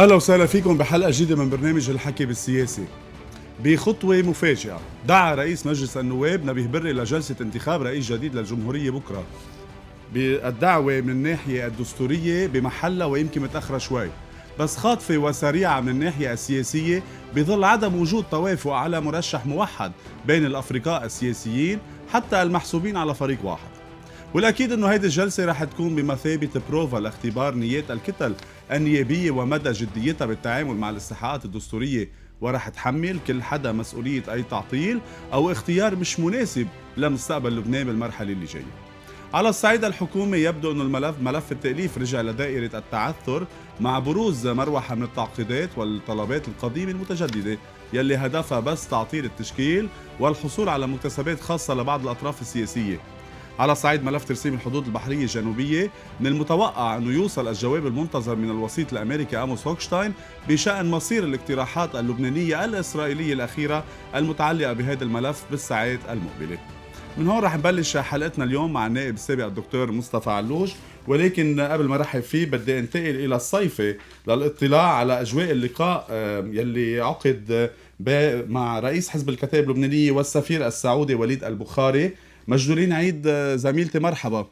اهلا وسهلا فيكم بحلقه جديده من برنامج الحكي بالسياسه بخطوه مفاجئه دعا رئيس مجلس النواب نبيه بري لجلسه انتخاب رئيس جديد للجمهوريه بكره بالدعوه من الناحيه الدستوريه بمحلها ويمكن متاخره شوي بس خاطفة وسريعة من الناحية السياسية بظل عدم وجود توافق على مرشح موحد بين الأفرقاء السياسيين حتى المحسوبين على فريق واحد والأكيد أنه هيدي الجلسة رح تكون بمثابة بروفا لاختبار نيات الكتل النيابية ومدى جديتها بالتعامل مع الاستحقاقات الدستورية ورح تحمل كل حدا مسؤولية أي تعطيل أو اختيار مش مناسب لمستقبل لبنان بالمرحلة اللي جاية على الصعيد الحكومي يبدو أن الملف ملف التأليف رجع لدائرة التعثر مع بروز مروحة من التعقيدات والطلبات القديمة المتجددة يلي هدفها بس تعطيل التشكيل والحصول على مكتسبات خاصة لبعض الأطراف السياسية على صعيد ملف ترسيم الحدود البحرية الجنوبية من المتوقع أنه يوصل الجواب المنتظر من الوسيط الأمريكي أموس هوكشتاين بشأن مصير الاقتراحات اللبنانية الإسرائيلية الأخيرة المتعلقة بهذا الملف بالساعات المقبلة من هون رح نبلش حلقتنا اليوم مع النائب السابق الدكتور مصطفى علوج ولكن قبل ما رحب فيه بدي انتقل الى الصيفه للاطلاع على اجواء اللقاء يلي عقد مع رئيس حزب الكتائب اللبنانيه والسفير السعودي وليد البخاري مجدولين عيد آه، زميلتي مرحبا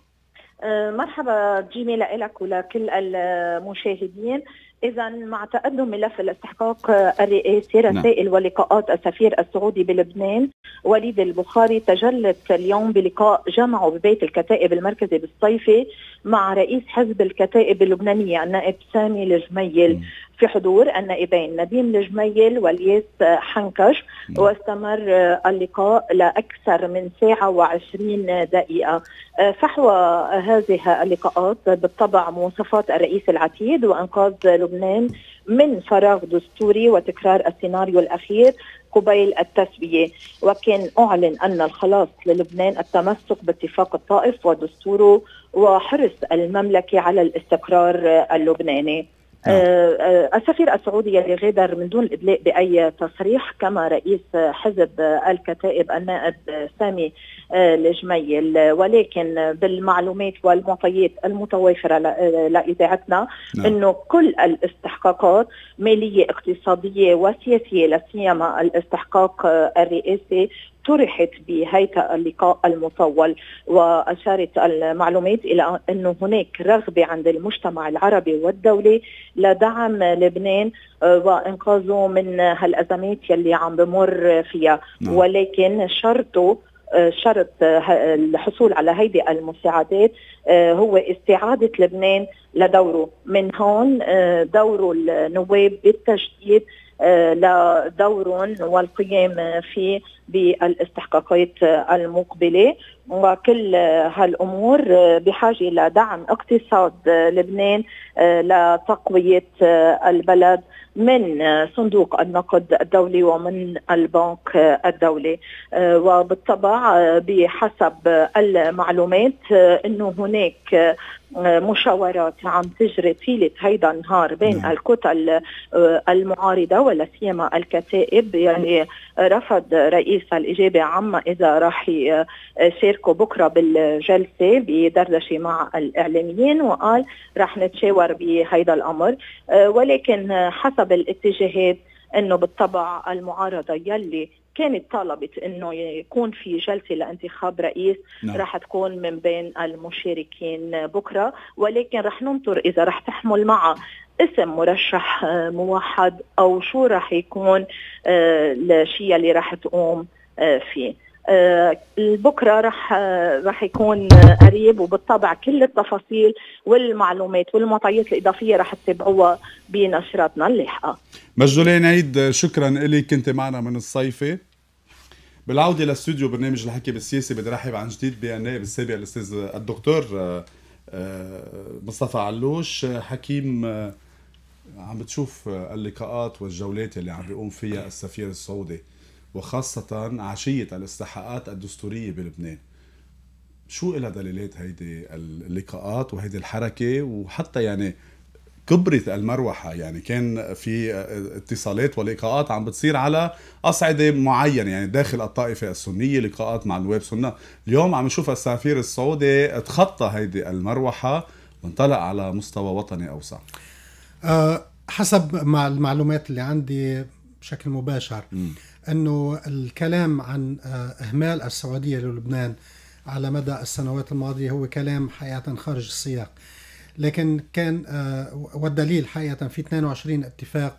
آه، مرحبا جيمي لك ولكل المشاهدين إذا مع تقدم ملف الاستحقاق آه، الرئاسي نعم. رسائل نعم. ولقاءات السفير السعودي بلبنان وليد البخاري تجلت اليوم بلقاء جمعه ببيت الكتائب المركزي بالصيفي مع رئيس حزب الكتائب اللبنانية النائب سامي الجميل في حضور النائبين نديم الجميل والياس حنكش نعم. واستمر اللقاء لأكثر من ساعة وعشرين دقيقة فحوى هذه اللقاءات بالطبع مواصفات الرئيس العتيد وإنقاذ لبنان من فراغ دستوري وتكرار السيناريو الأخير قبيل التسوية وكان أعلن أن الخلاص للبنان التمسك باتفاق الطائف ودستوره وحرص المملكة على الاستقرار اللبناني نعم. آه، آه، السفير السعودي اللي غادر من دون الادلاء باي تصريح كما رئيس حزب الكتائب النائب سامي آه، الجميل ولكن بالمعلومات والمعطيات المتوافره لاذاعتنا نعم. انه كل الاستحقاقات ماليه اقتصاديه وسياسيه لا سيما الاستحقاق الرئاسي اقترحت بهيك اللقاء المطول وأشارت المعلومات إلى أنه هناك رغبة عند المجتمع العربي والدولي لدعم لبنان آه، وإنقاذه من هالأزمات يلي عم بمر فيها نعم. ولكن شرطه شرط آه، آه، الحصول على هيدي المساعدات هو استعادة لبنان لدوره من هون دوره النواب بالتجديد لدورهم والقيام فيه بالاستحقاقات المقبله وكل هالامور آه، بحاجه لدعم اقتصاد آه، لبنان آه، لتقويه البلد من صندوق النقد الدولي ومن البنك الدولي وبالطبع بحسب المعلومات انه هناك مشاورات عم تجري طيلة هيدا النهار بين نعم. الكتل المعارضة ولا سيما الكتائب يعني رفض رئيس الإجابة عما إذا راح يشارك بيشاركوا بكره بالجلسه بدردشه مع الاعلاميين وقال رح نتشاور بهيدا الامر آه، ولكن حسب الاتجاهات انه بالطبع المعارضه يلي كانت طلبت انه يكون في جلسه لانتخاب رئيس نعم. راح تكون من بين المشاركين بكره ولكن راح ننطر اذا راح تحمل معها اسم مرشح آه، موحد او شو راح يكون آه، الشيء اللي راح تقوم فيه آه، بكره رح آه، رح يكون قريب وبالطبع كل التفاصيل والمعلومات والمعطيات الاضافيه رح تتابعوها بنشراتنا اللاحقه. مجدولين عيد شكرا لك كنت معنا من الصيفه. بالعوده للاستوديو برنامج الحكي بالسياسه بدي رحب عن جديد بالنائب السابق الاستاذ الدكتور آه، مصطفى علوش حكيم عم بتشوف اللقاءات والجولات اللي عم بيقوم فيها السفير السعودي وخاصة عشية الاستحقاقات الدستورية بلبنان شو إلها دليلات هيدي اللقاءات وهيدي الحركة وحتى يعني كبرت المروحة يعني كان في اتصالات ولقاءات عم بتصير على أصعدة معينة يعني داخل الطائفة السنية لقاءات مع نواب سنة اليوم عم نشوف السفير السعودي تخطى هيدي المروحة وانطلق على مستوى وطني أوسع أه، حسب مع المعلومات اللي عندي بشكل مباشر م. أنه الكلام عن آه، إهمال السعودية للبنان على مدى السنوات الماضية هو كلام حقيقة خارج السياق لكن كان آه، والدليل حقيقة في 22 اتفاق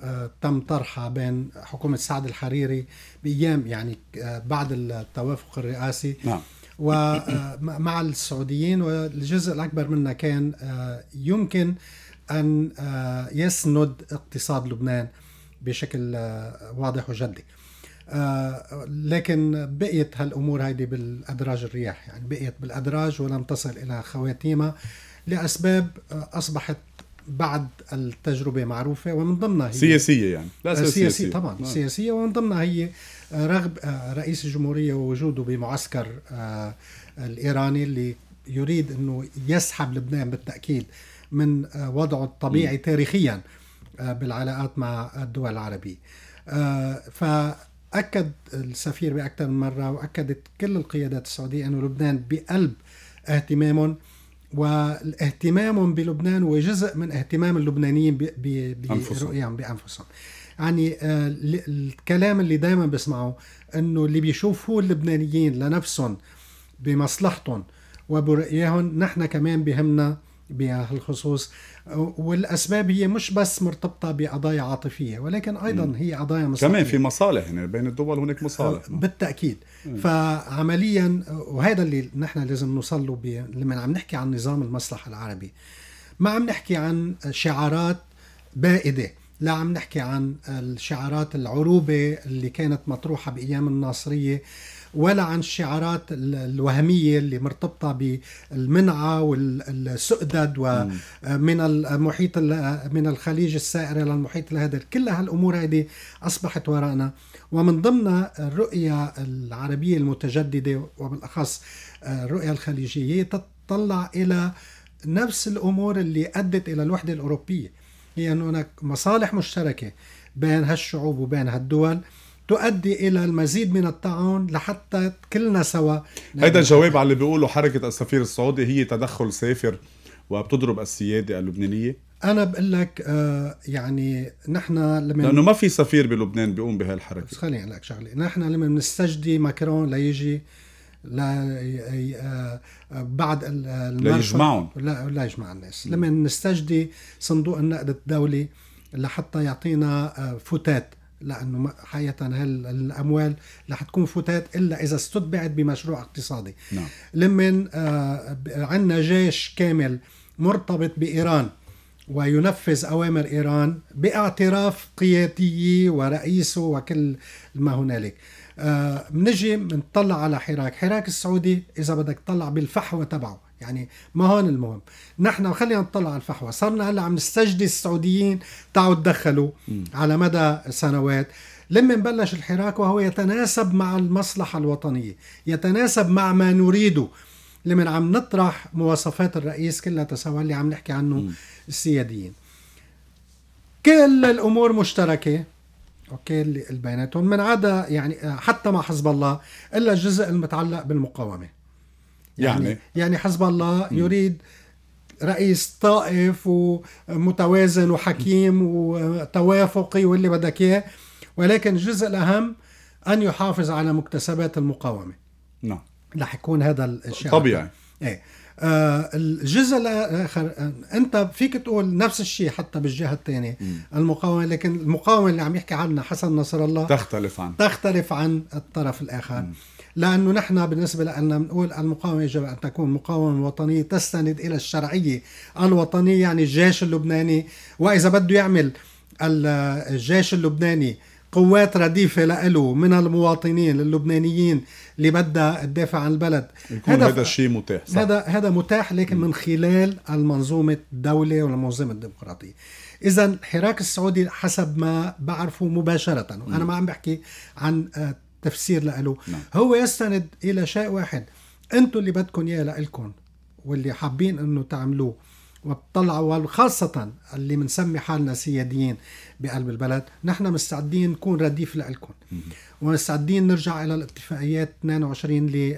آه، تم طرحها بين حكومة سعد الحريري بأيام يعني بعد التوافق الرئاسي نعم. ومع السعوديين والجزء الأكبر منها كان يمكن أن يسند اقتصاد لبنان بشكل آه، واضح وجدي آه، لكن بقيت هالامور هيدي بالادراج الرياح يعني بقيت بالادراج ولم تصل الى خواتيمها لاسباب آه، اصبحت بعد التجربة معروفة ومن ضمنها هي سياسية يعني لا سياسية, سياسية طبعا لا. نعم. سياسية ومن ضمنها هي رغب رئيس الجمهورية ووجوده بمعسكر الإيراني اللي يريد أنه يسحب لبنان بالتأكيد من وضعه الطبيعي م. تاريخيا آه، بالعلاقات مع الدول العربية آه، فأكد السفير بأكثر من مرة وأكدت كل القيادات السعودية أن لبنان بقلب اهتمامهم والاهتمام بلبنان وجزء من اهتمام اللبنانيين برؤيهم بأنفسهم يعني آه، الكلام اللي دائما بسمعه انه اللي بيشوفوه اللبنانيين لنفسهم بمصلحتهم وبرؤيهم نحن كمان بهمنا بهالخصوص والاسباب هي مش بس مرتبطه بقضايا عاطفيه ولكن ايضا هي قضايا مصالح كمان في مصالح يعني بين الدول هناك مصالح آه، بالتاكيد م. فعمليا وهذا اللي نحن لازم نوصل له لما عم نحكي عن نظام المصلحه العربي ما عم نحكي عن شعارات بائده لا عم نحكي عن الشعارات العروبه اللي كانت مطروحه بايام الناصريه ولا عن الشعارات الوهمية اللي مرتبطة بالمنعة والسؤدد ومن المحيط من الخليج السائر إلى المحيط الهادئ كل هالأمور هذه أصبحت وراءنا ومن ضمن الرؤية العربية المتجددة وبالأخص الرؤية الخليجية تطلع إلى نفس الأمور اللي أدت إلى الوحدة الأوروبية هي أن هناك مصالح مشتركة بين هالشعوب وبين هالدول تؤدي الى المزيد من التعاون لحتى كلنا سوا هيدا جواب على اللي بيقولوا حركه السفير السعودي هي تدخل سافر وبتضرب السياده اللبنانيه انا بقول لك آه يعني نحن لما لانه ما في سفير بلبنان بيقوم بهالحركه بس خليني اقول لك شغله نحن لما بنستجدي ماكرون ليجي لا آه، بعد لا يجمعهم لا لا يجمع الناس لما نستجدي صندوق النقد الدولي لحتى يعطينا آه، فتات لانه حقيقه هالاموال رح تكون فتات الا اذا استتبعت بمشروع اقتصادي نعم. لمن آه، عندنا جيش كامل مرتبط بايران وينفذ اوامر ايران باعتراف قياديه ورئيسه وكل ما هنالك آه، بنجي بنطلع على حراك حراك السعودي اذا بدك تطلع بالفحوى تبعه يعني ما هون المهم نحن خلينا نطلع على الفحوى صرنا هلا عم نستجدي السعوديين تعوا تدخلوا على مدى سنوات لما بلش الحراك وهو يتناسب مع المصلحة الوطنية يتناسب مع ما نريده لما عم نطرح مواصفات الرئيس كلها تساوى اللي عم نحكي عنه م. السياديين كل الامور مشتركه اوكي اللي بيناتهم من عدا يعني حتى مع حزب الله الا الجزء المتعلق بالمقاومه يعني يعني, يعني حزب الله يريد رئيس طائف ومتوازن وحكيم وتوافقي واللي بدك اياه ولكن الجزء الاهم ان يحافظ على مكتسبات المقاومه نعم رح يكون هذا الشيء طبيعي ايه آه الجزء الاخر انت فيك تقول نفس الشيء حتى بالجهه الثانيه المقاومه لكن المقاومه اللي عم يحكي عنها حسن نصر الله تختلف عن تختلف عن الطرف الاخر مم. لأنه نحن بالنسبة لنا بنقول المقاومة يجب أن تكون مقاومة وطنية تستند إلى الشرعية الوطنية يعني الجيش اللبناني وإذا بده يعمل الجيش اللبناني قوات رديفة لإله من المواطنين اللبنانيين اللي بدها تدافع عن البلد يكون هذا, هذا الشيء متاح صح؟ هذا هذا متاح لكن من خلال المنظومة الدولة والمنظومة الديمقراطية إذا الحراك السعودي حسب ما بعرفه مباشرة وأنا ما عم بحكي عن آه، تفسير له نعم. هو يستند الى شيء واحد انتم اللي بدكم اياه لكم واللي حابين انه تعملوه وتطلعوا وخاصة اللي بنسمي حالنا سياديين بقلب البلد نحن مستعدين نكون رديف لكم ومستعدين نرجع إلى الاتفاقيات 22 اللي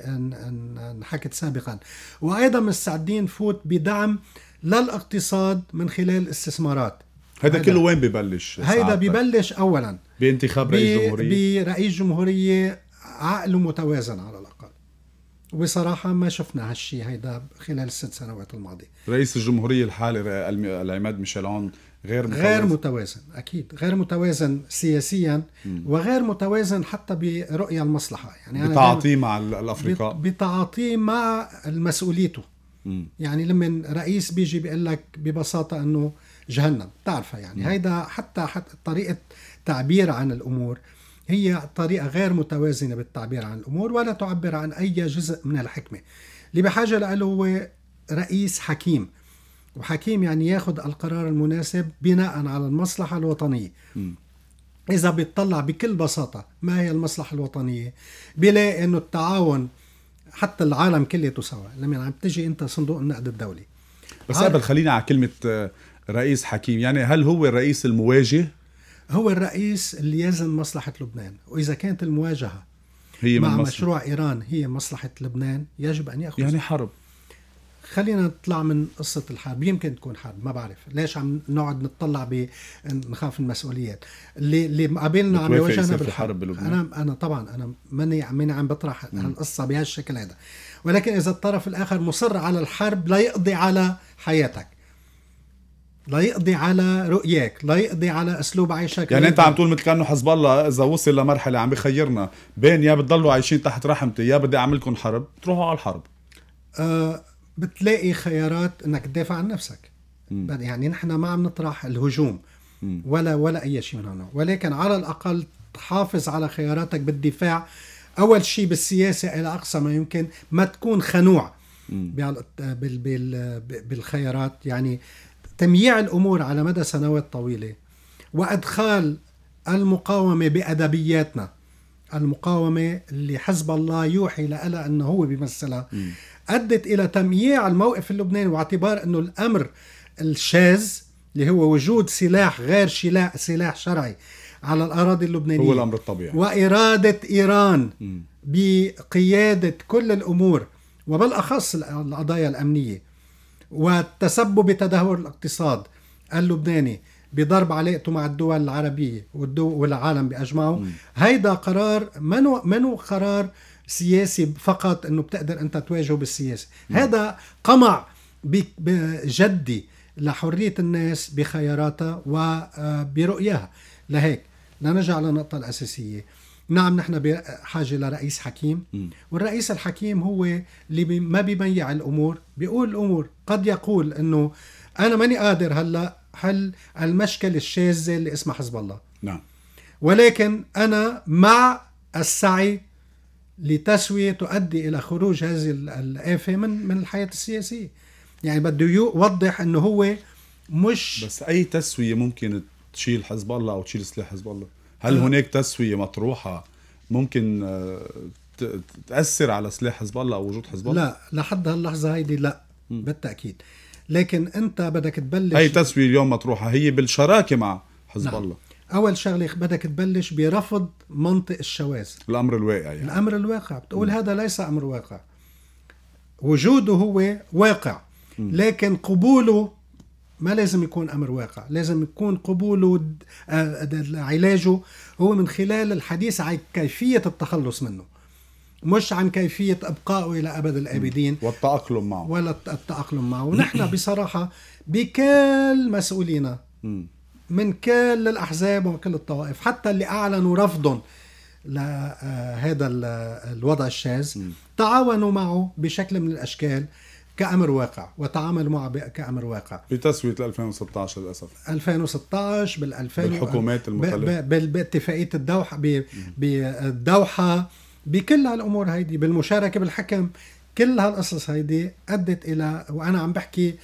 انحكت سابقا وأيضا مستعدين نفوت بدعم للاقتصاد من خلال الاستثمارات هيدا كله وين ببلش؟ هيدا ببلش اولا بانتخاب رئيس جمهوريه برئيس جمهوريه عقله متوازن على الاقل وبصراحة ما شفنا هالشيء هيدا خلال الست سنوات الماضية رئيس الجمهورية الحالي العماد ميشيلون غير متوازن غير متوازن أكيد غير متوازن سياسيا م. وغير متوازن حتى برؤية المصلحة يعني بتعاطيه مع الأفرقاء بتعاطيه مع مسؤوليته يعني لما رئيس بيجي بيقول لك ببساطة أنه جهنم تعرفها يعني نعم. هيدا حتى حتى طريقة تعبير عن الأمور هي طريقة غير متوازنة بالتعبير عن الأمور ولا تعبر عن أي جزء من الحكمة اللي بحاجة له هو رئيس حكيم وحكيم يعني ياخذ القرار المناسب بناء على المصلحة الوطنية م. إذا بيطلع بكل بساطة ما هي المصلحة الوطنية بيلاقي أنه التعاون حتى العالم كله سوا لما عم تجي أنت صندوق النقد الدولي بس قبل خلينا على كلمة آه، رئيس حكيم يعني هل هو الرئيس المواجه هو الرئيس اللي يزن مصلحة لبنان وإذا كانت المواجهة هي مع مصلحة. مشروع إيران هي مصلحة لبنان يجب أن يأخذ يعني حرب خلينا نطلع من قصة الحرب يمكن تكون حرب ما بعرف ليش عم نقعد نتطلع بنخاف نخاف المسؤوليات اللي اللي قابلنا عم يواجهنا بالحرب بلبنان. انا انا طبعا انا ماني ماني عم بطرح هالقصه بهالشكل هذا ولكن اذا الطرف الاخر مصر على الحرب لا يقضي على حياتك ليقضي على رؤياك ليقضي على اسلوب عيشك يعني انت عم تقول مثل كانه حزب الله اذا وصل لمرحله عم بخيرنا بين يا بتضلوا عايشين تحت رحمتي يا بدي اعمل لكم حرب تروحوا على الحرب آه بتلاقي خيارات انك تدافع عن نفسك م. يعني نحن ما عم نطرح الهجوم ولا ولا اي شيء من هنا ولكن على الاقل تحافظ على خياراتك بالدفاع اول شيء بالسياسه الى اقصى ما يمكن ما تكون خنوع بالخيارات يعني تمييع الامور على مدى سنوات طويله وادخال المقاومه بادبياتنا المقاومه اللي حزب الله يوحي لها انه هو بيمثلها ادت الى تمييع الموقف اللبناني واعتبار انه الامر الشاذ اللي هو وجود سلاح غير سلاح سلاح شرعي على الاراضي اللبنانيه هو الامر الطبيعي واراده ايران بقياده كل الامور وبالاخص القضايا الامنيه والتسبب بتدهور الاقتصاد اللبناني بضرب علاقته مع الدول العربيه والدول والعالم باجمعه هيدا قرار منو منو قرار سياسي فقط انه بتقدر انت تواجهه بالسياسه مم. هذا قمع جدي لحريه الناس بخياراتها وبرؤياها آه، لهيك لنرجع للنقطه الاساسيه نعم نحن بحاجة لرئيس حكيم والرئيس الحكيم هو اللي بي ما بيبيع الأمور بيقول الأمور قد يقول أنه أنا ماني قادر هلأ حل المشكلة الشاذة اللي اسمها حزب الله نعم ولكن أنا مع السعي لتسوية تؤدي إلى خروج هذه الآفة من من الحياة السياسية يعني بده يوضح أنه هو مش بس أي تسوية ممكن تشيل حزب الله أو تشيل سلاح حزب الله هل هناك تسويه مطروحه ممكن آه، تاثر على سلاح حزب الله او وجود حزب الله لا لحد هاللحظه هيدي لا بالتاكيد لكن انت بدك تبلش هي تسويه اليوم مطروحه هي بالشراكه مع حزب نعم. الله اول شغله بدك تبلش برفض منطق الشواذ الامر الواقع يعني. الامر الواقع بتقول م. هذا ليس امر واقع وجوده هو واقع م. لكن قبوله ما لازم يكون امر واقع لازم يكون قبوله آه، علاجه هو من خلال الحديث عن كيفيه التخلص منه مش عن كيفية إبقائه إلى أبد الآبدين والتأقلم معه ولا التأقلم معه ونحن بصراحة بكل مسؤولينا من كل الأحزاب ومن كل الطوائف حتى اللي أعلنوا رفضهم لهذا آه، الوضع الشاذ تعاونوا معه بشكل من الأشكال كأمر واقع وتعامل معه كأمر واقع في تسوية 2016 للأسف 2016 بال 2000 بالحكومات المختلفة باتفاقية الدوحة بالدوحة بكل هالأمور هيدي بالمشاركة بالحكم كل هالقصص هيدي أدت إلى وأنا عم بحكي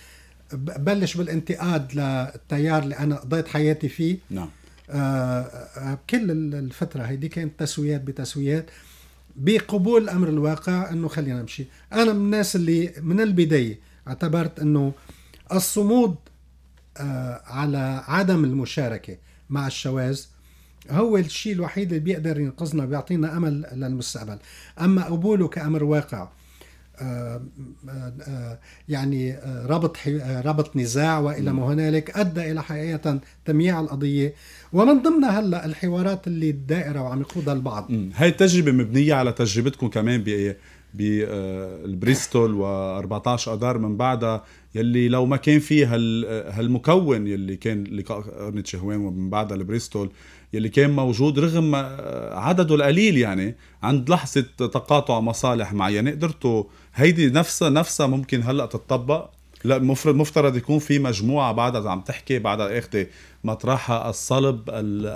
بلش بالانتقاد للتيار اللي أنا قضيت حياتي فيه نعم آه, آه، كل الفترة هيدي كانت تسويات بتسويات بقبول امر الواقع انه خلينا نمشي انا من الناس اللي من البدايه اعتبرت انه الصمود آه، على عدم المشاركه مع الشواذ هو الشيء الوحيد اللي بيقدر ينقذنا ويعطينا امل للمستقبل اما قبوله كامر واقع يعني ربط ربط نزاع والى ما هنالك ادى الى حقيقه تمييع القضيه ومن ضمنها هلا الحوارات اللي الدائره وعم يقودها البعض هاي التجربه مبنيه على تجربتكم كمان بالبريستول و14 اذار من بعدها يلي لو ما كان في هالمكون يلي كان لقاء قرنة شهوان ومن بعدها البريستول يلي كان موجود رغم آه، عدده القليل يعني عند لحظة تقاطع مصالح معينة قدرتوا هيدي نفسها نفسها ممكن هلا تتطبق لا مفترض مفترض يكون في مجموعة بعدها عم تحكي بعدها اخذة مطرحها الصلب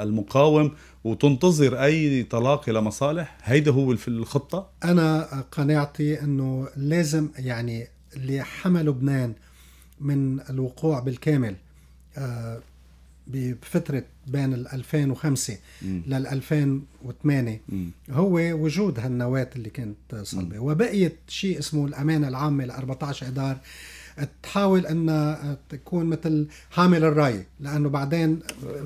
المقاوم وتنتظر اي طلاق الى مصالح هيدا هو في الخطه انا قناعتي انه لازم يعني اللي حمل لبنان من الوقوع بالكامل آه، بفترة بين ال 2005 لل 2008 م. هو وجود هالنواة اللي كانت صلبة وبقيت شيء اسمه الأمانة العامة ل 14 إدار تحاول أن آه، تكون مثل حامل الراية لأنه بعدين آه،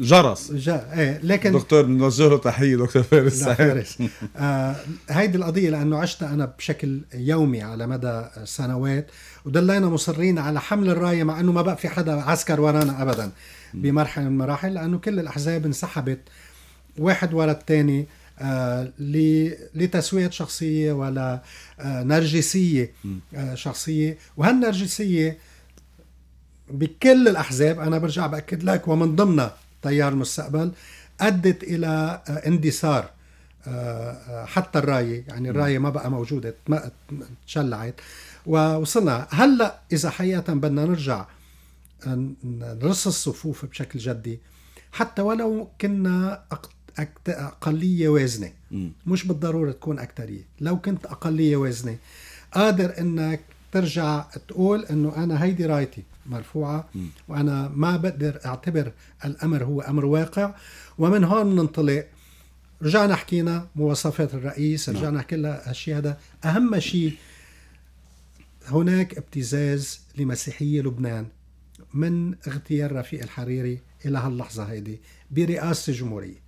جرس جا ايه لكن دكتور بنوجه له تحية دكتور فارس فارس آه، هيدي القضية لأنه عشتها أنا بشكل يومي على مدى سنوات وضلينا مصرين على حمل الراية مع أنه ما بقى في حدا عسكر ورانا أبدا بمرحلة من المراحل لأنه كل الأحزاب انسحبت واحد ورا الثاني آه آه، لتسوية شخصية ولا آه، نرجسية آه، شخصية وهالنرجسية بكل الأحزاب أنا برجع بأكد لك ومن ضمنها تيار المستقبل أدت إلى اندثار حتى الراية يعني الراية ما بقى موجودة تشلعت ووصلنا هلأ إذا حقيقة بدنا نرجع نرص الصفوف بشكل جدي حتى ولو كنا أقلية وازنة مش بالضرورة تكون اكثريه لو كنت أقلية وازنة قادر أنك ترجع تقول أنه أنا هيدي رايتي مرفوعة م. وأنا ما بقدر أعتبر الأمر هو أمر واقع ومن هون ننطلق رجعنا حكينا مواصفات الرئيس نعم. رجعنا حكينا هالشيء هذا أهم شيء هناك ابتزاز لمسيحية لبنان من اغتيال رفيق الحريري إلى هاللحظة هيدي برئاسة جمهورية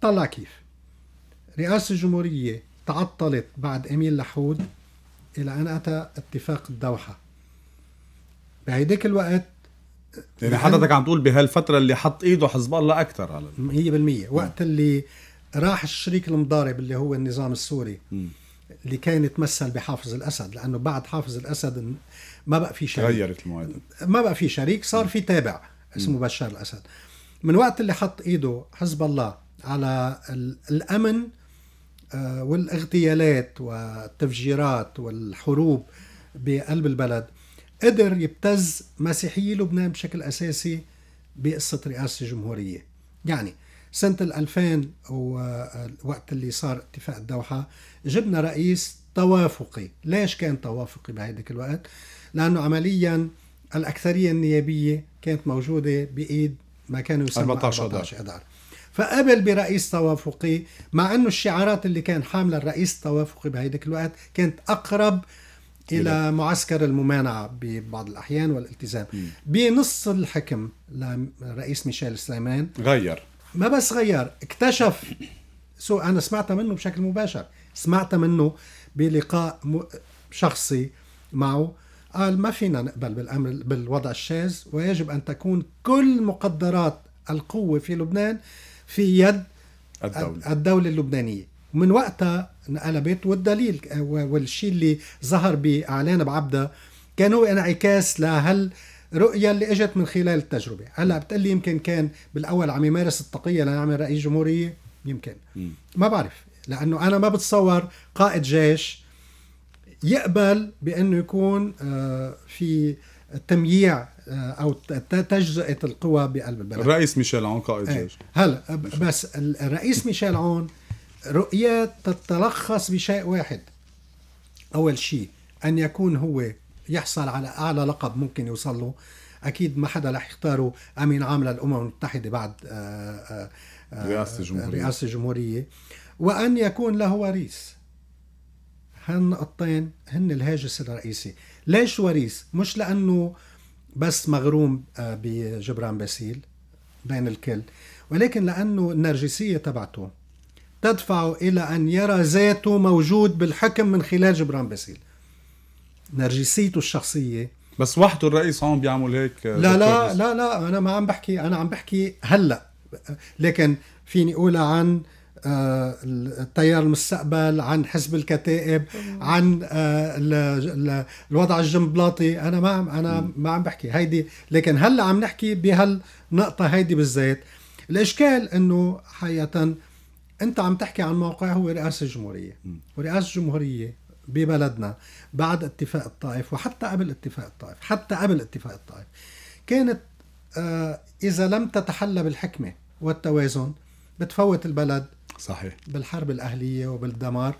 طلع كيف رئاسة الجمهورية تعطلت بعد أمين لحود إلى أن أتى اتفاق الدوحة بهيداك الوقت يعني حضرتك عم تقول بهالفترة اللي حط ايده حزب الله أكثر على 100% وقت اللي راح الشريك المضارب اللي هو النظام السوري اللي كان يتمثل بحافظ الاسد لانه بعد حافظ الاسد ما بقى في شريك تغيرت المعادله ما بقى في شريك صار في تابع اسمه بشار الاسد من وقت اللي حط ايده حزب الله على الامن آه، والاغتيالات والتفجيرات والحروب بقلب البلد قدر يبتز مسيحيي لبنان بشكل اساسي بقصه رئاسه الجمهوريه يعني سنة 2000 ووقت اللي صار اتفاق الدوحة جبنا رئيس توافقي ليش كان توافقي بهيداك الوقت؟ لأنه عمليا الأكثرية النيابية كانت موجودة بإيد ما كانوا يسمى 14 14 اذار فقبل برئيس توافقي مع انه الشعارات اللي كان حاملة الرئيس التوافقي بهيداك الوقت كانت اقرب الى معسكر الممانعه ببعض الاحيان والالتزام م. بنص الحكم لرئيس ميشيل سليمان غير ما بس غير اكتشف سو انا سمعتها منه بشكل مباشر سمعتها منه بلقاء شخصي معه قال ما فينا نقبل بالامر بالوضع الشاذ ويجب ان تكون كل مقدرات القوه في لبنان في يد الدولة, الدولة اللبنانية ومن وقتها انقلبت والدليل والشيء اللي ظهر بإعلان بعبدة كان هو انعكاس لهال رؤية اللي اجت من خلال التجربة هلا بتقلي يمكن كان بالأول عم يمارس التقية ليعمل رئيس جمهورية يمكن م. ما بعرف لأنه أنا ما بتصور قائد جيش يقبل بانه يكون آه، في تمييع آه، او تجزئه القوى بقلب البلد الرئيس ميشيل عون قائد إيه. جيش هلا بس الرئيس ميشيل عون رؤيه تتلخص بشيء واحد اول شيء ان يكون هو يحصل على اعلى لقب ممكن يوصل له اكيد ما حدا رح يختاره امين عام للامم المتحده بعد آه، رئاسه الجمهوريه رئاسه الجمهوريه وان يكون له وريث هالنقطتين هن الهاجس الرئيسي ليش وريث مش لانه بس مغروم آه، بجبران باسيل بين الكل ولكن لانه النرجسيه تبعته تدفع الى ان يرى ذاته موجود بالحكم من خلال جبران باسيل نرجسيته الشخصيه بس وحده الرئيس هون بيعمل هيك آه، لا لا لا لا انا ما عم بحكي انا عم بحكي هلا لكن فيني اقول عن آه، التيار المستقبل عن حزب الكتائب عن آه، الوضع الجنبلاطي انا ما عم انا ما عم بحكي هيدي لكن هلا عم نحكي بهالنقطه هيدي بالذات الاشكال انه حقيقه انت عم تحكي عن موقع هو رئاسه الجمهوريه ورئاسه الجمهوريه ببلدنا بعد اتفاق الطائف وحتى قبل اتفاق الطائف حتى قبل اتفاق الطائف كانت آه، اذا لم تتحلى بالحكمه والتوازن بتفوت البلد صحيح بالحرب الاهليه وبالدمار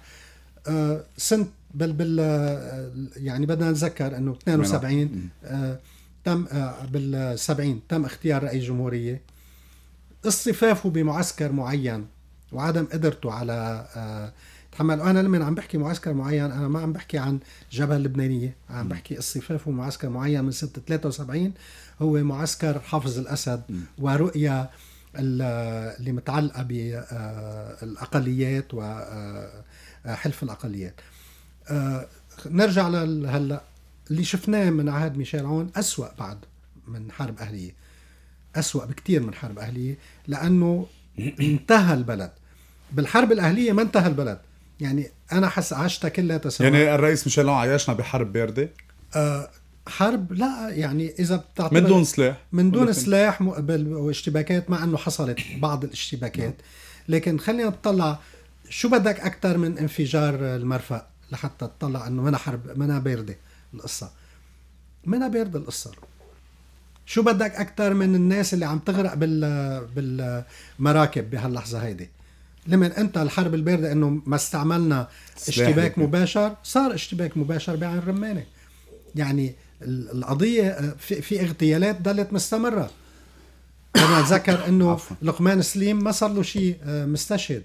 آه، سنه بال بال آه، يعني بدنا نتذكر انه 72 آه، تم بال 70 تم اختيار رئيس جمهوريه اصطفافه بمعسكر معين وعدم قدرته على تحمل انا لما عم بحكي معسكر معين انا ما عم بحكي عن جبهه اللبنانيه عم بحكي اصطفافه معسكر معين من سنه 73 هو معسكر حافظ الاسد ورؤيه اللي متعلقه بالاقليات آه، وحلف الاقليات آه، آه، نرجع لهلا اللي شفناه من عهد ميشيل عون أسوأ بعد من حرب أهلية أسوأ بكتير من حرب أهلية لأنه انتهى البلد بالحرب الأهلية ما انتهى البلد يعني أنا حس عشتها كلها تسوى يعني الرئيس ميشيل عون عيشنا بحرب باردة آه حرب لا يعني اذا بتعتبر من دون سلاح من دون سلاح واشتباكات مع انه حصلت بعض الاشتباكات نعم. لكن خلينا نطلع شو بدك اكثر من انفجار المرفأ لحتى تطلع انه منا حرب منا بارده القصه منا بارده القصه شو بدك اكثر من الناس اللي عم تغرق بال بالمراكب بهاللحظه هيدي لما انت الحرب البارده انه ما استعملنا اشتباك مباشر صار اشتباك مباشر بعين رمانه يعني القضيه آه، في, في اغتيالات ضلت مستمره انا اتذكر انه لقمان سليم ما صار له شيء آه، مستشهد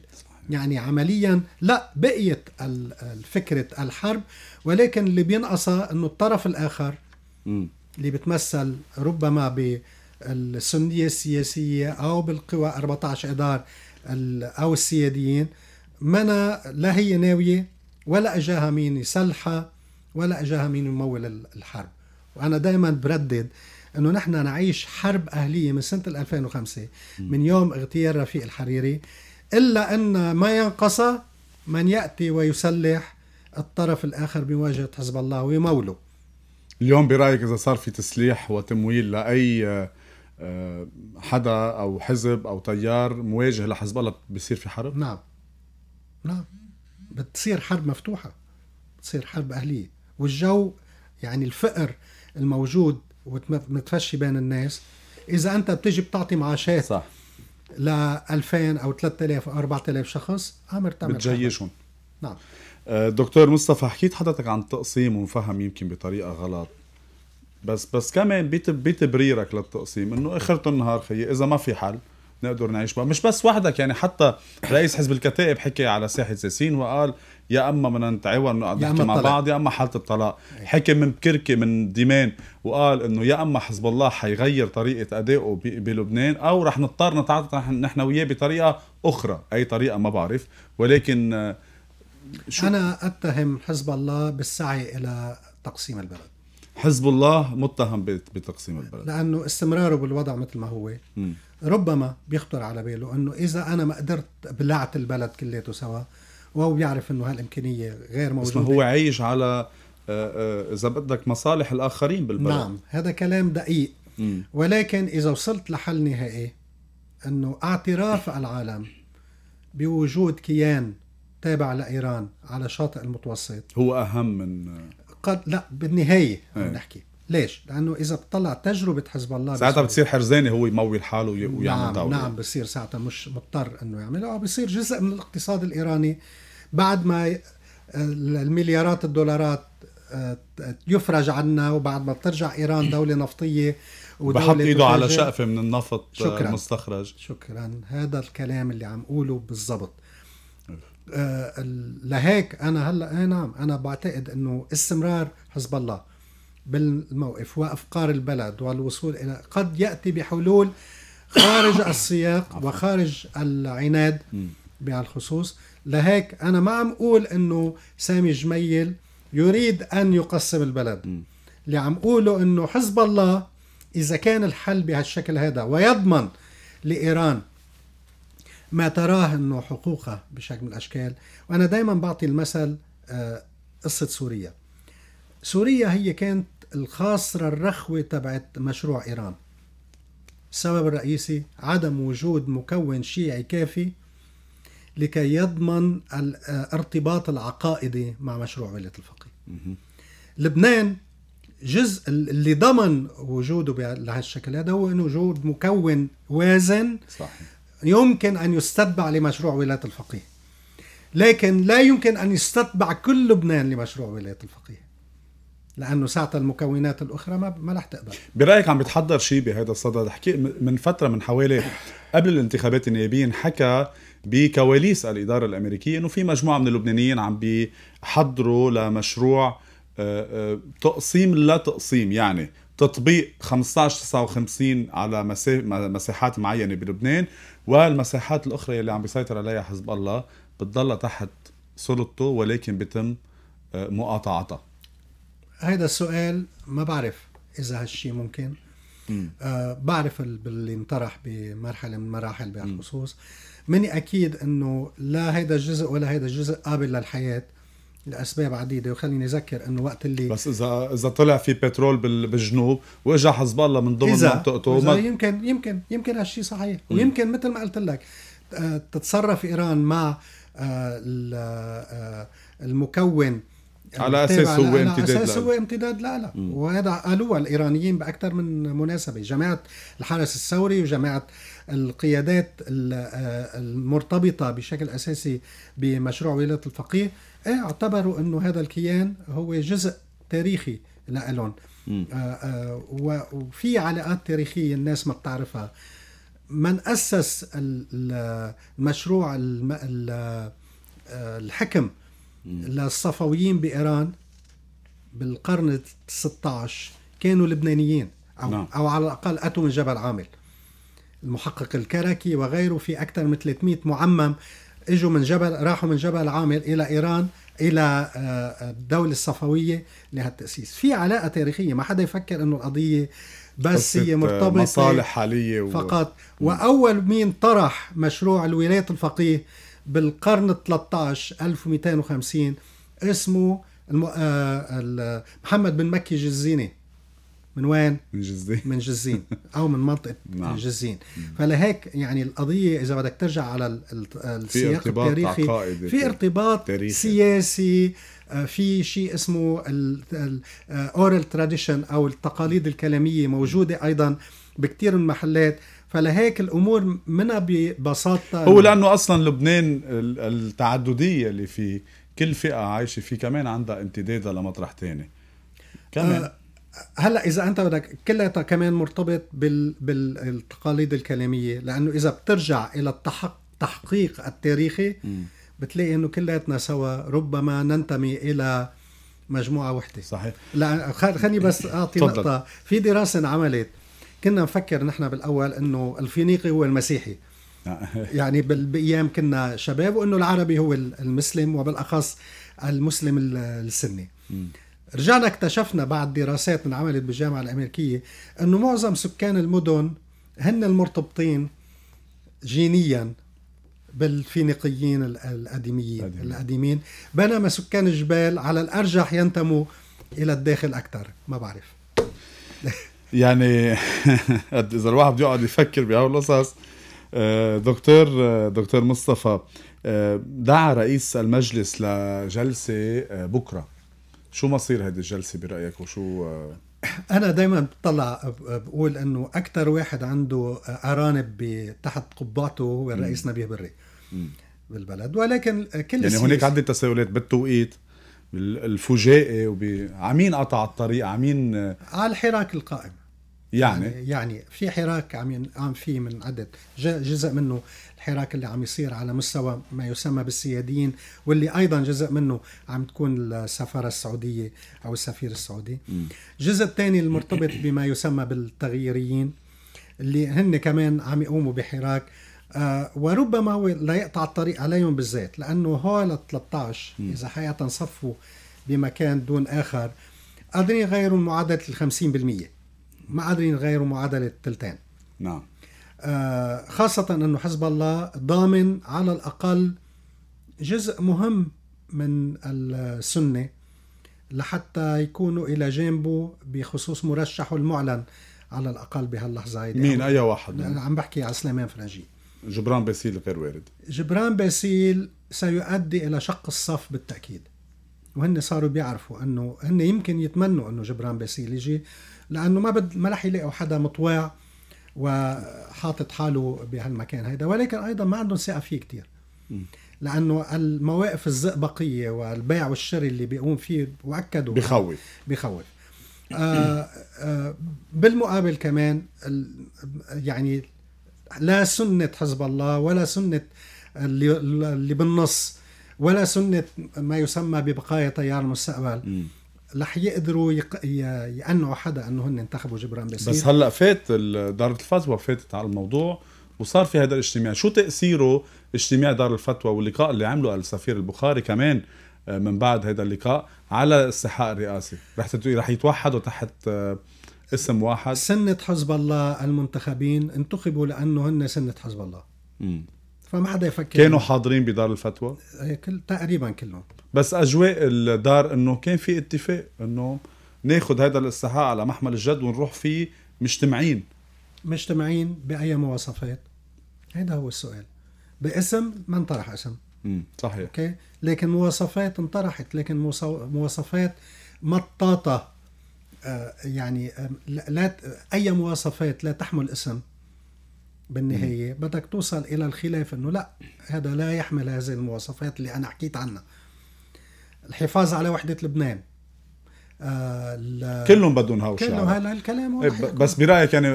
يعني عمليا لا بقيت فكره الحرب ولكن اللي بينقصها انه الطرف الاخر اللي بتمثل ربما بالسنيه السياسيه او بالقوى 14 اذار او السياديين منا لا هي ناويه ولا اجاها مين يسلحها ولا اجاها مين يمول الحرب وانا دائما بردد انه نحن نعيش حرب اهليه من سنه 2005 من يوم اغتيال رفيق الحريري الا ان ما ينقص من ياتي ويسلح الطرف الاخر بمواجهه حزب الله ويموله اليوم برايك اذا صار في تسليح وتمويل لاي آه، آه، حدا او حزب او تيار مواجه لحزب الله بصير في حرب؟ نعم نعم بتصير حرب مفتوحه بتصير حرب اهليه والجو يعني الفقر الموجود ومتفشي بين الناس اذا انت بتجي بتعطي معاشات صح ل 2000 او 3000 او 4000 شخص امر تمام بتجيشهم نعم آه، دكتور مصطفى حكيت حضرتك عن التقسيم ومفهم يمكن بطريقه غلط بس بس كمان بتبريرك للتقسيم انه اخرة النهار خيي اذا ما في حل نقدر نعيش بها مش بس وحدك يعني حتى رئيس حزب الكتائب حكي على ساحه ساسين وقال يا اما بدنا نتعاون نحكي مع بعض يا اما حاله الطلاق حكي من بكركي من ديمان وقال انه يا اما حزب الله حيغير طريقه ادائه بلبنان او رح نضطر نتعاطى نحن وياه بطريقه اخرى اي طريقه ما بعرف ولكن آه، شو انا اتهم حزب الله بالسعي الى تقسيم البلد حزب الله متهم بتقسيم البلد لانه استمراره بالوضع مثل ما هو ربما بيخطر على باله انه اذا انا ما قدرت بلعت البلد كلياته سوا وهو بيعرف انه هالامكانيه غير موجوده بس ما هو عايش على آه، آه، اذا بدك مصالح الاخرين بالبلد نعم هذا كلام دقيق ولكن اذا وصلت لحل نهائي انه اعتراف العالم بوجود كيان تابع لايران على شاطئ المتوسط هو اهم من قد لا بالنهايه إيه. نحكي ليش؟ لانه اذا بتطلع تجربه حزب الله ساعتها بتصير حرزاني هو يمول حاله ويعمل نعم دولة نعم بصير ساعتها مش مضطر انه يعمل او آه، بصير جزء من الاقتصاد الايراني بعد ما آه، المليارات الدولارات آه، يفرج عنا وبعد ما بترجع ايران دوله نفطيه ودولة بحط ايده على شقفه من النفط شكرا المستخرج شكرا هذا الكلام اللي عم قوله بالضبط آه، لهيك انا هلا اي نعم انا بعتقد انه استمرار حزب الله بالموقف وافقار البلد والوصول الى قد ياتي بحلول خارج السياق وخارج العناد بهالخصوص لهيك انا ما عم اقول انه سامي جميل يريد ان يقسم البلد اللي عم اقوله انه حزب الله اذا كان الحل بهالشكل هذا ويضمن لايران ما تراه انه حقوقه بشكل من الاشكال وانا دائما بعطي المثل آه، قصه سوريا سوريا هي كانت الخاصره الرخوه تبعت مشروع ايران السبب الرئيسي عدم وجود مكون شيعي كافي لكي يضمن الارتباط آه، العقائدي مع مشروع ولايه الفقيه لبنان جزء اللي ضمن وجوده بهالشكل هذا هو انه وجود مكون وازن صحيح يمكن أن يستتبع لمشروع ولاية الفقيه لكن لا يمكن أن يستتبع كل لبنان لمشروع ولاية الفقيه لانه ساعتها المكونات الاخرى ما ما رح تقدر برايك عم بتحضر شيء بهذا الصدد حكي من فتره من حوالي قبل الانتخابات النيابيه حكى بكواليس الاداره الامريكيه انه في مجموعه من اللبنانيين عم بيحضروا لمشروع آه، آه، تقسيم لا تقسيم يعني تطبيق 15 59 على مساحات معينه بلبنان والمساحات الأخرى اللي عم بيسيطر عليها حزب الله بتضلها تحت سلطته ولكن بتم آه، مقاطعتها هيدا السؤال ما بعرف إذا هالشي ممكن آه بعرف اللي انطرح بمرحلة من المراحل بهالخصوص مني أكيد أنه لا هيدا الجزء ولا هيدا الجزء قابل للحياة لاسباب عديده وخليني اذكر انه وقت اللي بس اذا اذا طلع في بترول بالجنوب واجى حزب الله من ضمن منطقته إذا يمكن يمكن يمكن هالشيء صحيح ويمكن مثل ما قلت لك آه، تتصرف ايران مع آه، آه، المكون على اساس هو امتداد على اساس هو امتداد لا وهذا قالوها الايرانيين باكثر من مناسبه جماعه الحرس الثوري وجماعه القيادات آه، المرتبطة بشكل أساسي بمشروع ولاية الفقيه إيه، اعتبروا أنه هذا الكيان هو جزء تاريخي لألون آه، آه، وفي علاقات تاريخية الناس ما بتعرفها من أسس المشروع الحكم للصفويين بإيران بالقرن 16 كانوا لبنانيين أو, نعم. أو على الأقل أتوا من جبل عامل المحقق الكركي وغيره في أكثر من 300 معمم اجوا من جبل راحوا من جبل عامر إلى إيران إلى آه، الدولة الصفوية لهالتأسيس في علاقة تاريخية ما حدا يفكر أنه القضية بس هي آه، مرتبطة مصالح حالية و... فقط وأول مين طرح مشروع الولاية الفقيه بالقرن 13 1250 اسمه آه، محمد بن مكي جزيني من وين؟ من جزين من جزين او من منطقه نعم. جزين فلهيك يعني القضيه اذا بدك ترجع على السياق التاريخي في ارتباط تاريخي. سياسي آه، في شيء اسمه الاورال تراديشن آه، او التقاليد الكلاميه موجوده ايضا بكثير من المحلات فلهيك الامور منها ببساطه هو لانه اصلا لبنان التعدديه اللي فيه كل فئه عايشه فيه كمان عندها امتدادها لمطرح ثاني كمان آه هلا اذا انت بدك كلياتها كمان مرتبط بال... بالتقاليد الكلاميه لانه اذا بترجع الى التحق... التحقيق التاريخي بتلاقي انه كلياتنا سوا ربما ننتمي الى مجموعه وحده صحيح لا خليني بس اعطي نقطه في دراسه انعملت كنا نفكر نحن بالاول انه الفينيقي هو المسيحي آه. يعني بايام كنا شباب وانه العربي هو المسلم وبالاخص المسلم السني رجعنا اكتشفنا بعد دراسات انعملت بالجامعة الأمريكية أنه معظم سكان المدن هن المرتبطين جينيا بالفينيقيين الأديميين القديمين بينما سكان الجبال على الأرجح ينتموا إلى الداخل أكثر ما بعرف يعني إذا الواحد بده يقعد يفكر بهالقصص آه، دكتور آه، دكتور مصطفى آه، دعا رئيس المجلس لجلسة بكرة شو مصير هذه الجلسه برايك وشو آه؟ انا دائما بطلع بقول انه اكثر واحد عنده ارانب تحت قبعته هو الرئيس نبيه بري بالبلد ولكن كل يعني هناك عده تساؤلات بالتوقيت الفجائي وعمين قطع الطريق عمين آه؟ على الحراك القائم يعني يعني, يعني في حراك عم عم في من عدد جزء منه الحراك اللي عم يصير على مستوى ما يسمى بالسياديين واللي ايضا جزء منه عم تكون السفاره السعوديه او السفير السعودي الجزء الثاني المرتبط بما يسمى بالتغييريين اللي هن كمان عم يقوموا بحراك آه وربما لا يقطع الطريق عليهم بالذات لانه هول ال 13 اذا صفوا بمكان دون اخر قادرين يغيروا معادله ال 50% ما قادرين يغيروا معادله الثلثين نعم آه، خاصة أنه حزب الله ضامن على الأقل جزء مهم من السنة لحتى يكونوا إلى جانبه بخصوص مرشحه المعلن على الأقل بهاللحظة هيدي مين أي واحد أنا يعني؟ عم بحكي على سليمان فرنجي جبران باسيل غير وارد جبران باسيل سيؤدي إلى شق الصف بالتأكيد وهن صاروا بيعرفوا أنه هن يمكن يتمنوا أنه جبران باسيل يجي لأنه ما بد ما رح يلاقوا حدا مطواع وحاطط حاله بهالمكان هيدا ولكن ايضا ما عندهم ثقه فيه كثير لانه المواقف الزئبقيه والبيع والشراء اللي بيقوم فيه واكدوا بخوف بخوف آه، آه، بالمقابل كمان يعني لا سنه حزب الله ولا سنه اللي, اللي بالنص ولا سنه ما يسمى ببقايا تيار المستقبل رح يقدروا يق... ي... يقنعوا حدا انه هن انتخبوا جبران باسيل بس هلا فات دار الفتوى فاتت على الموضوع وصار في هذا الاجتماع شو تاثيره اجتماع دار الفتوى واللقاء اللي عمله السفير البخاري كمان آه، من بعد هذا اللقاء على السحاء الرئاسي رح تت... رح يتوحدوا تحت آه، اسم واحد سنة حزب الله المنتخبين انتخبوا لأنه هن سنة حزب الله مم. فما حدا يفكر كانوا حاضرين بدار الفتوى؟ إيه، كل تقريبا كلهم بس اجواء الدار انه كان في اتفاق انه ناخذ هذا الاستحقاق على محمل الجد ونروح فيه مجتمعين مجتمعين باي مواصفات؟ هذا هو السؤال باسم ما انطرح اسم امم صحيح اوكي لكن مواصفات انطرحت لكن مواصفات مطاطه آه، يعني آه، لا اي مواصفات لا تحمل اسم بالنهاية بدك توصل إلى الخلاف أنه لا هذا لا يحمل هذه المواصفات اللي أنا حكيت عنها الحفاظ على وحدة لبنان آه كلهم بدهم هاو كلهم هذا الكلام إيه، بس برايك يعني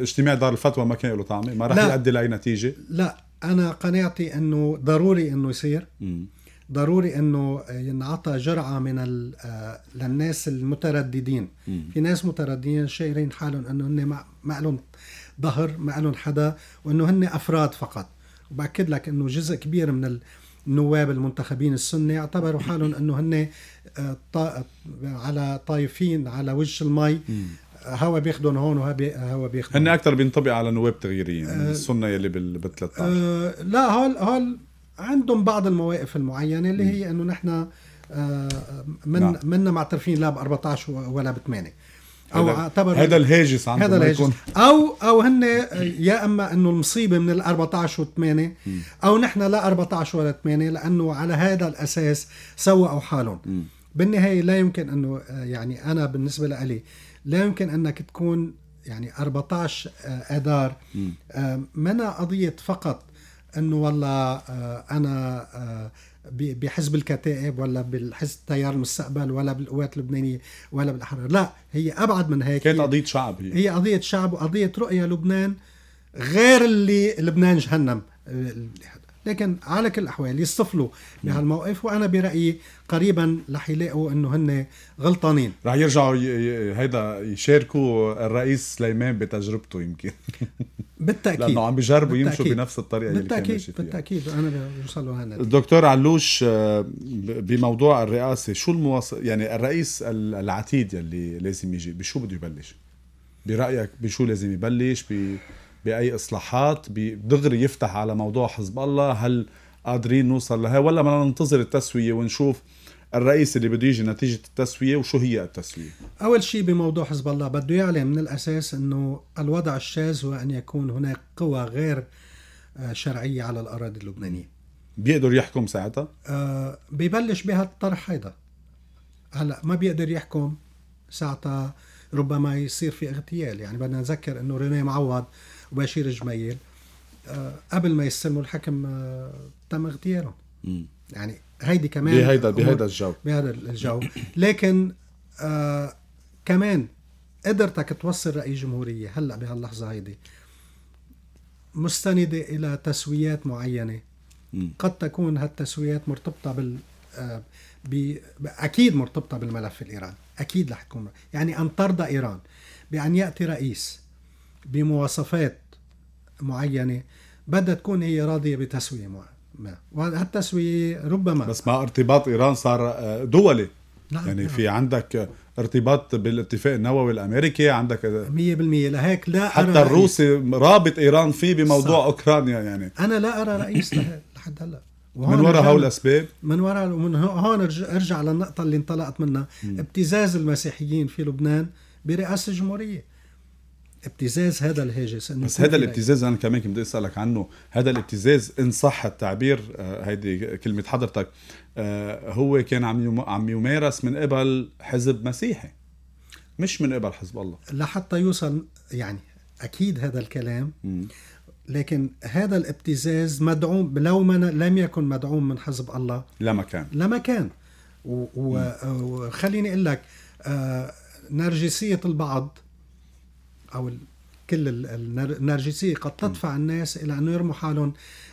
اجتماع دار الفتوى ما كان له طعمه ما راح يؤدي لاي نتيجه لا انا قناعتي انه ضروري انه يصير م. ضروري انه ينعطى جرعه من آه، للناس المترددين م. في ناس مترددين شايرين حالهم انه هن ما لهم ظهر ما لهم حدا وانه هن افراد فقط وباكد لك انه جزء كبير من النواب المنتخبين السنه اعتبروا حالهم انه هن آه، على طايفين على وجه المي آه، هوا بياخذهم هون وهوا بياخذهم هن اكثر بينطبق على نواب تغييريين أه السنه يلي بال 13 أه لا هول هول عندهم بعض المواقف المعينه اللي هي انه نحن آه، من نعم. منا معترفين لا ب 14 ولا ب 8 او اعتبر هذا الهاجس عندهم هذا الهاجس او او هن يا اما انه المصيبه من ال 14 و8 او نحن لا 14 ولا 8 لانه على هذا الاساس سوقوا حالهم بالنهايه لا يمكن انه آه، يعني انا بالنسبه لي لا يمكن انك تكون يعني 14 آه، اذار آه، منا قضيه فقط انه والله انا بحزب الكتائب ولا بحزب تيار المستقبل ولا بالقوات اللبنانيه ولا بالاحرار، لا هي ابعد من هيك كانت قضيه شعب هي قضيه شعب وقضيه رؤيه لبنان غير اللي لبنان جهنم لكن على كل الاحوال يصطفلوا بهالموقف وانا برايي قريبا رح يلاقوا انه هن غلطانين رح يرجعوا هيدا يشاركوا الرئيس سليمان بتجربته يمكن بالتاكيد لانه عم بيجربوا يمشوا بنفس الطريقه اللي كان ماشي فيها بالتاكيد انا بوصلوا لهنا الدكتور علوش آه، بموضوع الرئاسه شو المواص... يعني الرئيس العتيد اللي لازم يجي بشو بده يبلش برايك بشو لازم يبلش ب... باي اصلاحات دغري يفتح على موضوع حزب الله هل قادرين نوصل لها ولا بدنا ننتظر التسويه ونشوف الرئيس اللي بده يجي نتيجه التسويه وشو هي التسويه؟ اول شيء بموضوع حزب الله بده يعلم من الاساس انه الوضع الشاذ هو ان يكون هناك قوى غير آه، شرعيه على الاراضي اللبنانيه. بيقدر يحكم ساعتها؟ آه ببلش بهالطرح هيدا. هلا ما بيقدر يحكم ساعتها ربما يصير في اغتيال، يعني بدنا نذكر انه ريني معوض وبشير جميل آه، قبل ما يستلموا الحكم آه، تم اغتيالهم يعني هيدي كمان بهيدا بهيدا الجو بهذا الجو لكن آه كمان قدرتك توصل رأي جمهورية هلا بهاللحظة هيدي مستندة إلى تسويات معينة قد تكون هالتسويات مرتبطة بال آه، ب... أكيد مرتبطة بالملف الإيراني أكيد رح تكون يعني أن ترضى إيران بأن يأتي رئيس بمواصفات معينه بدها تكون هي راضيه بتسويه ما وهالتسويه ربما بس مع ارتباط ايران صار آه، دولي نعم يعني نعم. في عندك ارتباط بالاتفاق النووي الامريكي عندك 100% آه، لهيك لا حتى أرى الروسي رابط ايران فيه بموضوع صح. اوكرانيا يعني انا لا ارى رئيس لهيك لحد هلا من وراء هول الاسباب من وراء ومن هون ارجع للنقطه اللي انطلقت منها ابتزاز المسيحيين في لبنان برئاسه الجمهوريه ابتزاز هذا الهاجس بس هذا الابتزاز انا كمان كنت بدي اسالك عنه هذا الابتزاز ان صح التعبير آه، هيدي كلمه حضرتك آه، هو كان عم عم يمارس من قبل حزب مسيحي مش من قبل حزب الله لحتى يوصل يعني اكيد هذا الكلام لكن هذا الابتزاز مدعوم لو ما لم يكن مدعوم من حزب الله لما كان لما كان وخليني اقول لك آه، نرجسيه البعض او كل النرجسية قد تدفع الناس إلى أن يرموا حالهم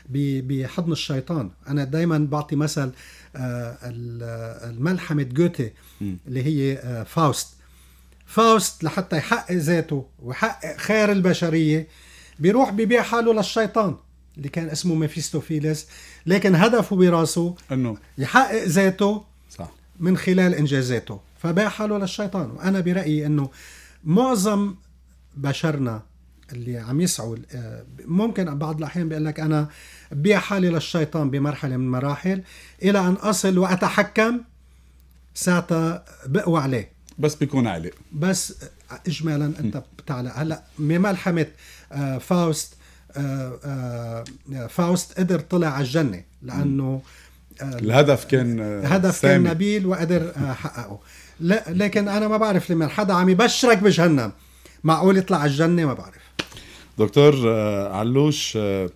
بحضن الشيطان أنا دايما بعطي مثل آه، الملحمة جوتي اللي هي آه، فاوست فاوست لحتى يحقق ذاته ويحقق خير البشرية بيروح ببيع حاله للشيطان اللي كان اسمه ميفيستوفيلس لكن هدفه براسه انه يحقق ذاته صح من خلال انجازاته فباع حاله للشيطان وانا برايي انه معظم بشرنا اللي عم يسعوا آه، ممكن بعض الاحيان بيقول لك انا بيع حالي للشيطان بمرحله من المراحل الى ان اصل واتحكم ساعتها بقوى عليه بس بيكون علق بس اجمالا انت بتعلق هلا بملحمه آه، فاوست آه، فاوست قدر طلع على الجنه لانه الهدف كان الهدف سامي. كان نبيل وقدر حققه لكن انا ما بعرف لمن حدا عم يبشرك بجهنم معقول يطلع على الجنة ما بعرف دكتور آه، علوش آه،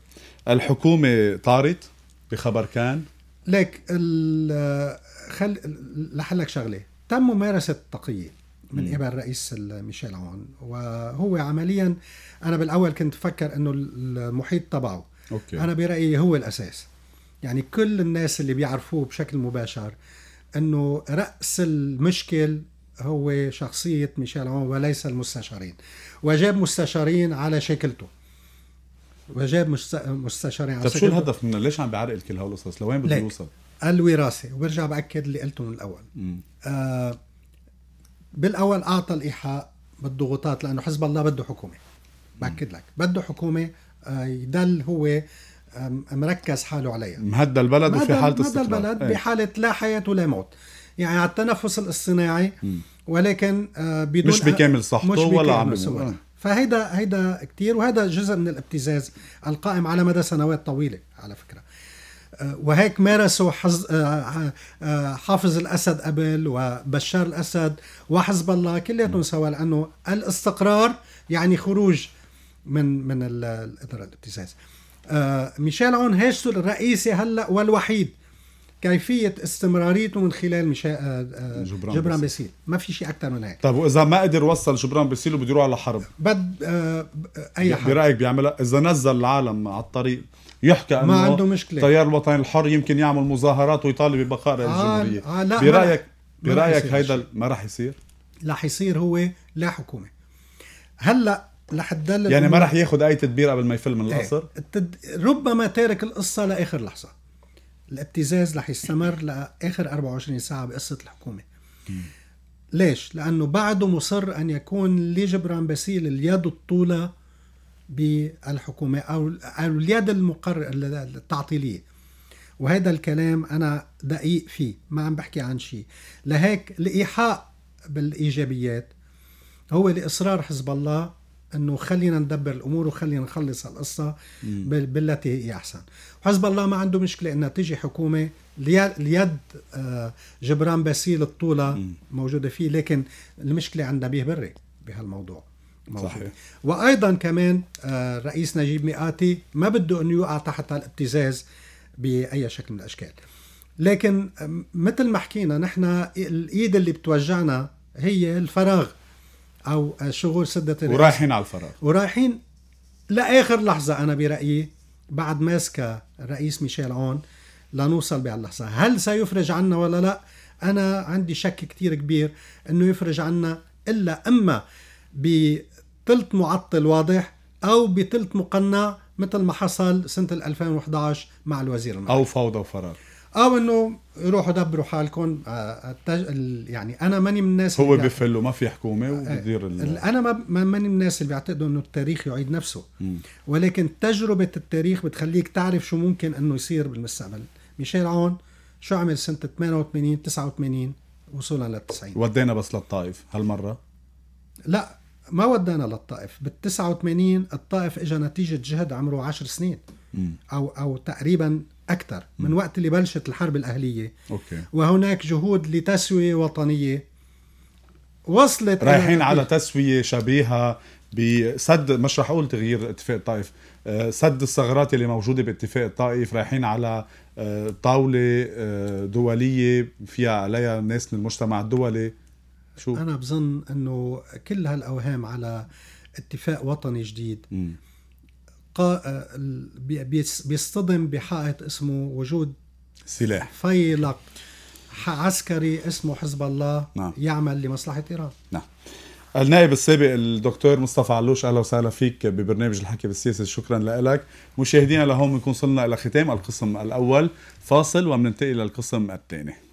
الحكومة طارت بخبر كان ليك آه، خل لحلك شغلة تم ممارسة التقية من قبل الرئيس ميشيل عون وهو عمليا انا بالاول كنت أفكر انه المحيط تبعه أوكي. انا برايي هو الاساس يعني كل الناس اللي بيعرفوه بشكل مباشر انه راس المشكل هو شخصية ميشيل عون وليس المستشارين وجاب مستشارين على شكلته وجاب مستشارين على طيب شو الهدف منه ليش عم بعرقل كل هالقصص لوين بده يوصل الوراثة وبرجع بأكد اللي قلته من الأول آه بالأول أعطى الإيحاء بالضغوطات لأنه حزب الله بده حكومة بأكد لك بده حكومة آه يضل هو مركز حاله عليها مهدى البلد مهدى وفي حالة استقلال مهدى البلد ايه. بحالة لا حياة ولا موت يعني على التنفس الاصطناعي ولكن آه، بدون مش بكامل صحته مش بكامل ولا عمله فهيدا هيدا كثير وهذا جزء من الابتزاز القائم على مدى سنوات طويله على فكره آه، وهيك مارسوا حز... آه، حافظ الاسد قبل وبشار الاسد وحزب الله كلياتهم سوا لانه الاستقرار يعني خروج من من الاطار الابتزاز ميشيل عون هيجته الرئيسي هلا والوحيد كيفيه استمراريته من خلال مشا... آه، آه، جبران, جبران باسيل ما في شيء اكثر من هيك طيب واذا ما قدر وصل جبران باسيل وبده يروح على حرب بد آه، اي حرب برايك بيعملها اذا نزل العالم على الطريق يحكى انه ما عنده مشكله التيار الوطني الحر يمكن يعمل مظاهرات ويطالب ببقاء آه الجمهوريه آه لا برايك ما برايك هيدا ما راح يصير لا يصير هو لا حكومه هلا رح تدلل يعني ما رح ياخذ اي تدبير قبل ما يفل من إيه. القصر ايه. ربما تارك القصه لاخر لحظه الابتزاز رح يستمر لاخر 24 ساعه بقصه الحكومه ليش؟ لأنه بعده مصر أن يكون لجبران باسيل اليد الطولة بالحكومة أو اليد المقرر التعطيلية وهذا الكلام أنا دقيق فيه ما عم بحكي عن شيء لهيك الإيحاء بالإيجابيات هو لإصرار حزب الله انه خلينا ندبر الامور وخلينا نخلص القصه بالتي هي احسن حزب الله ما عنده مشكله انها تيجي حكومه اليد آه، جبران باسيل الطولة موجودة فيه لكن المشكلة عند نبيه بري بهالموضوع صحيح. وأيضا كمان آه، رئيس نجيب مئاتي ما بده أنه يقع تحت الابتزاز بأي شكل من الأشكال لكن مثل ما حكينا نحن الإيد اللي بتوجعنا هي الفراغ او شغل سده ورايحين على الفراغ ورايحين لاخر لحظه انا برايي بعد ماسكه الرئيس ميشيل عون لنوصل بهاللحظه هل سيفرج عنا ولا لا انا عندي شك كتير كبير انه يفرج عنا الا اما بثلث معطل واضح او بثلث مقنع مثل ما حصل سنه 2011 مع الوزير المعرفة. او فوضى وفراغ او آه، انه روحوا دبروا حالكم آه، التج... يعني انا ماني من الناس هو بيفلوا ما في حكومه آه، وبدير ال... انا ما ماني من الناس اللي بيعتقدوا انه التاريخ يعيد نفسه م. ولكن تجربه التاريخ بتخليك تعرف شو ممكن انه يصير بالمستقبل ميشيل عون شو عمل سنه 88 89 وصولا لل 90 ودينا بس للطائف هالمره لا ما ودانا للطائف بال 89 الطائف اجى نتيجه جهد عمره 10 سنين م. او او تقريبا أكثر من وقت اللي بلشت الحرب الأهلية أوكي. وهناك جهود لتسوية وطنيه وصلت رايحين على تسوية شبيهة بسد مش رح اقول تغيير اتفاق الطائف آه، سد الثغرات اللي موجوده باتفاق الطائف رايحين على آه، طاوله آه، دوليه فيها عليها ناس من المجتمع الدولي شو انا بظن انه كل هالاوهام على اتفاق وطني جديد م. آه، بيصطدم بحائط اسمه وجود سلاح فيلق عسكري اسمه حزب الله نعم. يعمل لمصلحة إيران نعم النائب السابق الدكتور مصطفى علوش اهلا وسهلا فيك ببرنامج الحكي بالسياسه شكرا لك مشاهدينا لهون بنكون وصلنا الى ختام القسم الاول فاصل وبننتقل للقسم الثاني